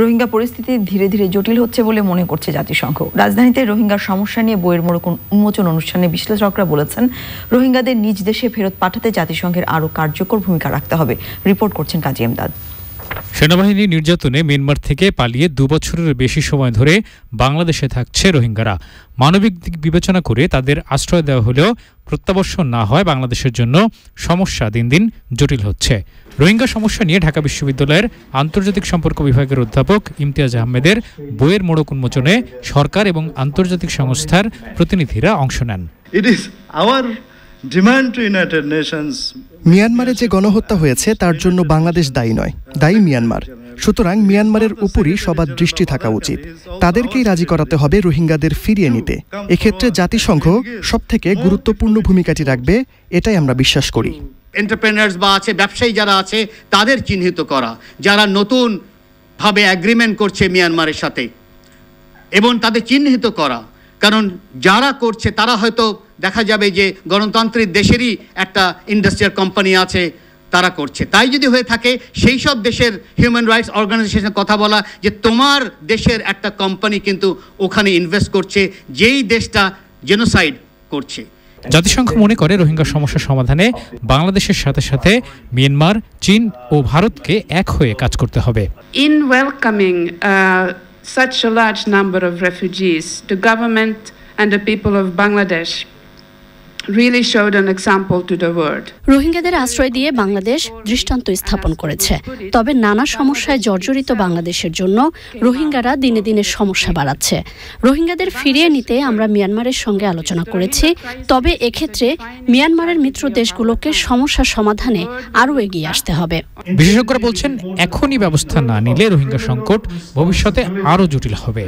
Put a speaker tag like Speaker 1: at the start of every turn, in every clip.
Speaker 1: রোহিঙ্গা পরিস্থিতি ধীরে ধীরে জটিল হচ্ছে বলে মনে করছে জাতিসংঘ রাজধানীতে রোহিঙ্গার সমস্যা নিয়ে বইয়ের উন্মোচন অনুষ্ঠানে বিশ্লেষকরা বলেছেন রোহিঙ্গাদের নিজ দেশে ফেরত পাঠাতে জাতিসংঘের আরও কার্যকর ভূমিকা রাখতে হবে রিপোর্ট করছেন কাজী এমদাদ
Speaker 2: সেনাবাহিনীর নির্যাতনে মিয়ানমার থেকে পালিয়ে দুবছরের বেশি সময় ধরে বাংলাদেশে থাকছে রোহিঙ্গারা মানবিক দিক বিবেচনা করে তাদের আশ্রয় দেওয়া হলেও প্রত্যাবর্ষণ না হয় বাংলাদেশের জন্য সমস্যা দিন দিন জটিল হচ্ছে রোহিঙ্গা সমস্যা নিয়ে ঢাকা বিশ্ববিদ্যালয়ের আন্তর্জাতিক সম্পর্ক বিভাগের অধ্যাপক ইমতিয়াজ আহমেদের বইয়ের মোড়ক উন্মোচনে সরকার এবং আন্তর্জাতিক সংস্থার প্রতিনিধিরা অংশ নেন It
Speaker 3: মিয়ানমারে যে গণহত্যা হয়েছে তার জন্য বাংলাদেশ দায়ী নয় দায়ী মিয়ানমার সুতরাং মিয়ানমারের উপরই সবার দৃষ্টি থাকা উচিত তাদেরকেই রাজি করাতে হবে রোহিঙ্গাদের ফিরিয়ে নিতে এক্ষেত্রে জাতিসংঘ সব থেকে গুরুত্বপূর্ণ ভূমিকাটি রাখবে এটাই আমরা বিশ্বাস করি
Speaker 1: এন্টারপ্রেনার্স বা আছে ব্যবসায়ী যারা আছে তাদের চিহ্নিত করা যারা নতুন ভাবে অ্যাগ্রিমেন্ট করছে মিয়ানমারের সাথে এবং তাদের চিহ্নিত করা কারণ যারা করছে তারা হয়তো দেখা যাবে যে গণতান্ত্রিক দেশেরই একটা ইন্ডাস্ট্রিয়াল কোম্পানি আছে তারা করছে তাই যদি হয়ে থাকে সেই সব দেশের হিউম্যান রাইটস অর্গানাইজেশনের কথা বলা যে তোমার দেশের একটা কোম্পানি কিন্তু ওখানে ইনভেস্ট করছে যেই দেশটা জেনোসাইড করছে
Speaker 2: জাতিসংঘ মনে করে রোহিঙ্গা সমস্যা সমাধানে বাংলাদেশের সাথে সাথে মিয়ানমার চীন ও ভারতকে এক হয়ে কাজ করতে হবে
Speaker 4: in welcoming such a large number of refugees, the government and the people of Bangladesh রোহিঙ্গাদের আশ্রয় দিয়ে বাংলাদেশ দৃষ্টান্ত স্থাপন করেছে তবে নানা সমস্যায় জর্জরিত বাংলাদেশের জন্য রোহিঙ্গারা দিনে দিনে সমস্যা বাড়াচ্ছে রোহিঙ্গাদের ফিরিয়ে নিতে আমরা মিয়ানমারের সঙ্গে আলোচনা করেছি তবে এক্ষেত্রে মিয়ানমারের মিত্র দেশগুলোকে সমস্যা সমাধানে আরও এগিয়ে আসতে হবে
Speaker 2: বিশেষজ্ঞরা বলছেন এখনই ব্যবস্থা না নিলে রোহিঙ্গা সংকট ভবিষ্যতে আরও জটিল হবে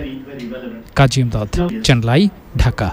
Speaker 2: কাজী চেন্নাই ঢাকা